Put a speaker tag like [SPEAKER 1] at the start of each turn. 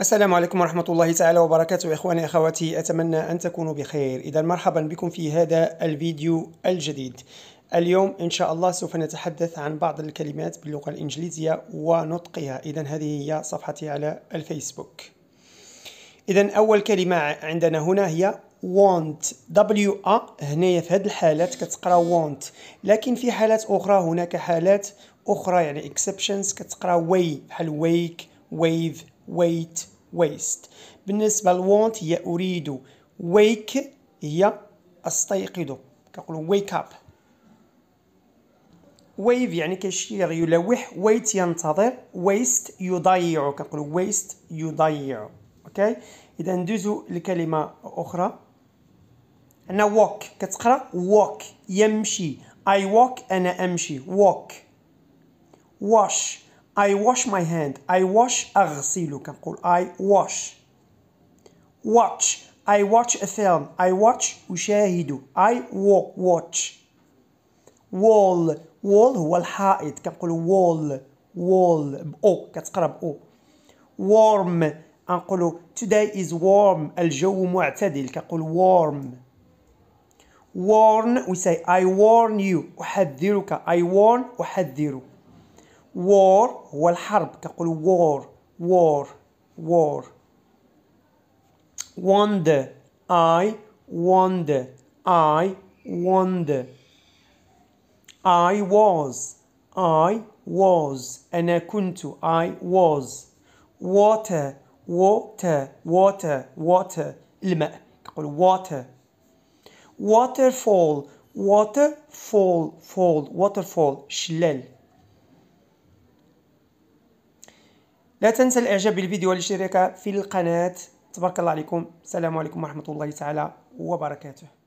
[SPEAKER 1] السلام عليكم ورحمة الله تعالى وبركاته إخواني أخواتي أتمنى أن تكونوا بخير إذا مرحبا بكم في هذا الفيديو الجديد اليوم إن شاء الله سوف نتحدث عن بعض الكلمات باللغة الإنجليزية ونطقها إذا هذه هي صفحتي على الفيسبوك إذا أول كلمة عندنا هنا هي want w a هنايا في هذه الحالات كتقرا want لكن في حالات أخرى هناك حالات أخرى يعني exceptions كتقرا way بحال wake wave wait waste بالنسبة لوونت هي أريد wake هي أستيقظ كنقولوا wake up wave يعني كيشير يلوح wait ينتظر waste يضيع كنقولوا waste يضيع اوكي اذا ندوزو لكلمه اخرى انا walk كتقرا walk يمشي I walk انا امشي walk wash I wash my hand I wash أغسل كنقول I wash watch I watch a film I watch أشاهد I walk watch wall wall هو الحائط كنقول wall wall أو كتقرا بأو warm أنقول today is warm الجو معتدل كنقول warm warn we say I warn you أحذرك I warn أحذرك war هو الحرب كنقولوا war war war wonder I wonder I wonder I was I was أنا كنت I was water water water water الماء كنقول water waterfall waterfall fall waterfall شلال لا تنسى الاعجاب بالفيديو والاشتراك في القناة تبارك الله عليكم السلام عليكم ورحمة الله تعالى وبركاته